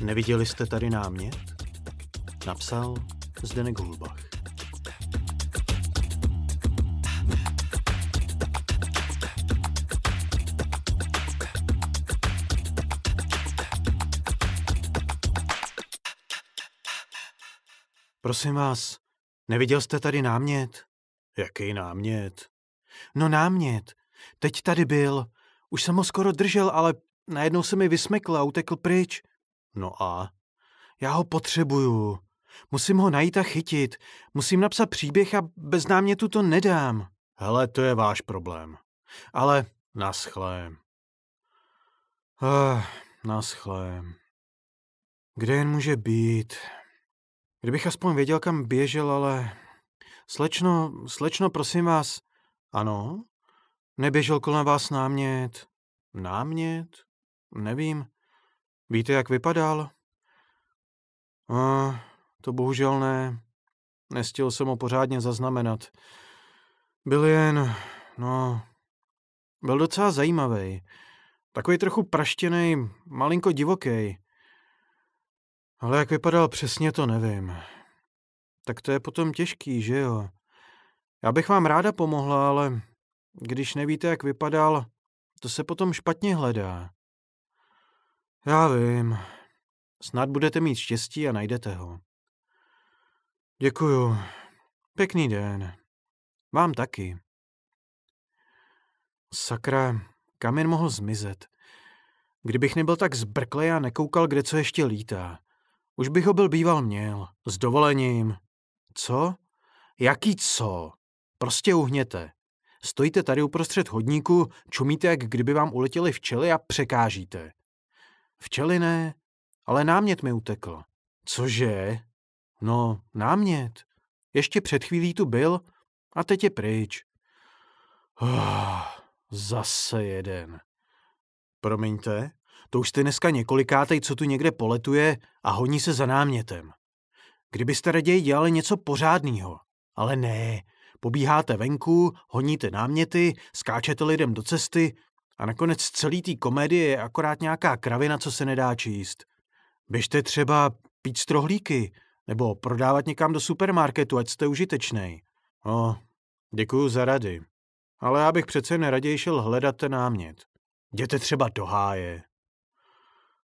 Neviděli jste tady námět? Napsal Zdenek Hulbach. Prosím vás, neviděl jste tady námět? Jaký námět? No námět. Teď tady byl. Už jsem ho skoro držel, ale najednou se mi vysmykl a utekl pryč. No a? Já ho potřebuju. Musím ho najít a chytit. Musím napsat příběh a bez námětu to nedám. Hele, to je váš problém. Ale naschle. Ah, naschle. Kde jen může být? Kdybych aspoň věděl, kam běžel, ale... Slečno, slečno, prosím vás. Ano? Neběžel kolem vás námět? Námět? Nevím. Víte, jak vypadal? A, to bohužel ne. Nestihl jsem ho pořádně zaznamenat. Byl jen, no, byl docela zajímavý. Takový trochu praštěný, malinko divoký. Ale jak vypadal přesně, to nevím. Tak to je potom těžký, že jo? Já bych vám ráda pomohla, ale když nevíte, jak vypadal, to se potom špatně hledá. Já vím. Snad budete mít štěstí a najdete ho. Děkuju. Pěkný den. Vám taky. Sakra, kam jen mohl zmizet? Kdybych nebyl tak zbrklej a nekoukal, kde co ještě lítá. Už bych ho byl býval měl. S dovolením. Co? Jaký co? Prostě uhněte. Stojíte tady uprostřed hodníku, čumíte, jak kdyby vám uletěli včely a překážíte. Včely ne, ale námět mi utekl. Cože? No, námět. Ještě před chvílí tu byl a teď je pryč. Oh, zase jeden. Promiňte, to už jste dneska několikátej, co tu někde poletuje a honí se za námětem. Kdybyste raději dělali něco pořádného, ale ne, pobíháte venku, honíte náměty, skáčete lidem do cesty, a nakonec celý té komedie je akorát nějaká kravina, co se nedá číst. Běžte třeba pít strohlíky, nebo prodávat někam do supermarketu, ať jste užitečnej. O, děkuju za rady. Ale já bych přece neraději šel hledat ten námět. Jděte třeba do háje.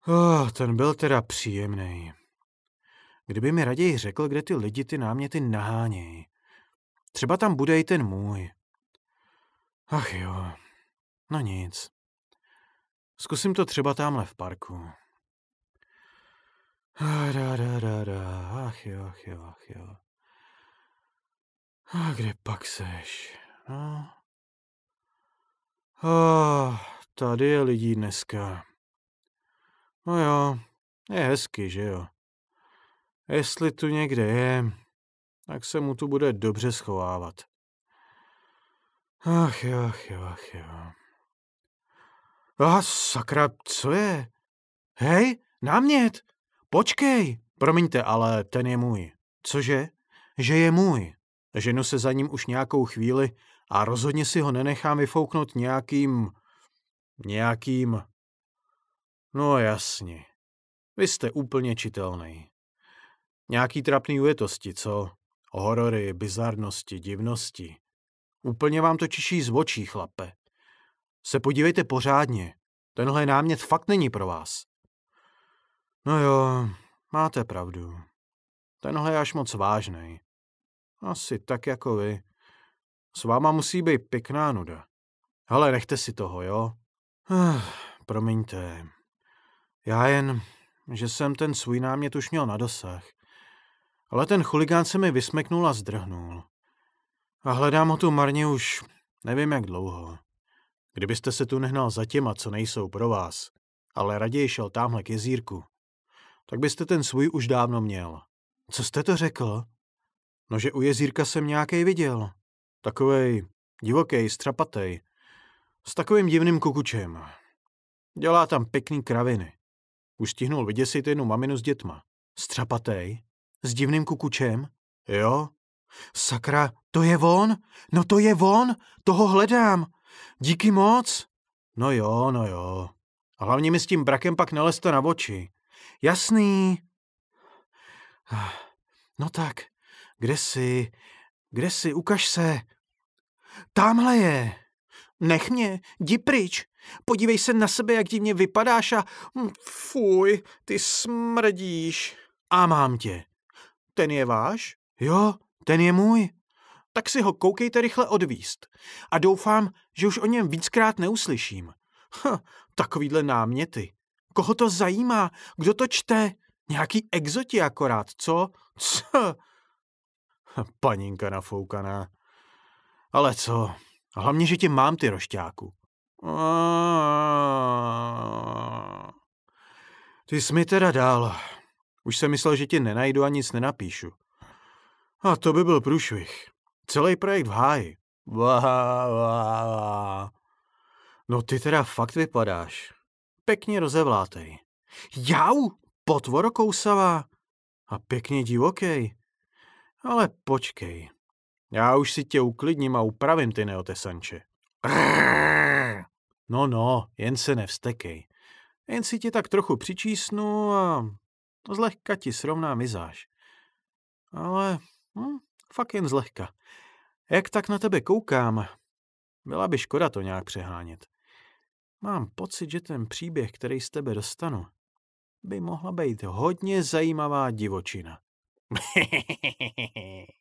Oh, ten byl teda příjemný. Kdyby mi raději řekl, kde ty lidi ty náměty nahánějí. Třeba tam bude i ten můj. Ach jo. No nic. Zkusím to třeba tamhle v parku. Da, da, da, da. Ach jo, ach jo, ach jo. A ah, kde pak seš? No. A ah, tady je lidí dneska. No jo, je hezky, že jo. Jestli tu někde je, tak se mu tu bude dobře schovávat. Ach jo, ach jo, ach jo. A sakra, co je? Hej, námět! Počkej! Promiňte, ale ten je můj. Cože? Že je můj. Ženu se za ním už nějakou chvíli a rozhodně si ho nenechám vyfouknout nějakým... nějakým... No jasně. Vy jste úplně čitelný. Nějaký trapný ujetosti, co? Horory, bizarnosti, divnosti. Úplně vám to čiší z očí, chlape se podívejte pořádně. Tenhle námět fakt není pro vás. No jo, máte pravdu. Tenhle je až moc vážný. Asi tak jako vy. S váma musí být pěkná nuda. Hele, nechte si toho, jo? Ech, promiňte. Já jen, že jsem ten svůj námět už měl na dosah. Ale ten chuligán se mi vysmeknul a zdrhnul. A hledám ho tu marně už nevím jak dlouho. Kdybyste se tu nehnal za těma, co nejsou pro vás, ale raději šel tamhle k jezírku, tak byste ten svůj už dávno měl. Co jste to řekl? No, že u jezírka jsem nějaký viděl. Takovej divokej, strapatej. S takovým divným kukučem. Dělá tam pěkný kraviny. Už stihnul vyděsit jednu maminu s dětma. Strapatej? S divným kukučem? Jo. Sakra, to je von? No to je von? Toho hledám. Díky moc. No jo, no jo. A hlavně mi s tím brakem pak neleste na oči. Jasný. Ah, no tak, kde jsi? Kde jsi? Ukaž se. Tamhle je. Nech mě, jdi pryč. Podívej se na sebe, jak divně vypadáš a... Hm, fuj, ty smrdíš. A mám tě. Ten je váš? Jo, ten je můj tak si ho koukejte rychle odvíst. A doufám, že už o něm víckrát neuslyším. Ha, hm, takovýhle náměty. Koho to zajímá? Kdo to čte? Nějaký exoti akorát, co? Co? Hm, paninka nafoukaná. Ale co? Hlavně, že tě mám, ty rošťáku. Ty jsi mi teda dál. Už jsem myslel, že ti nenajdu a nic nenapíšu. A to by byl průšvih. Celý projekt v háji. No ty teda fakt vypadáš. Pěkně rozevlátej. Jau, potvoro kousavá. A pěkně divokej. Ale počkej. Já už si tě uklidním a upravím ty neotesanče. No no, jen se nevstekej. Jen si tě tak trochu přičísnu a zlehka ti srovná mizáž. Ale hm, Fakt jen zlehka. Jak tak na tebe koukám, byla by škoda to nějak přehánět. Mám pocit, že ten příběh, který z tebe dostanu, by mohla být hodně zajímavá divočina.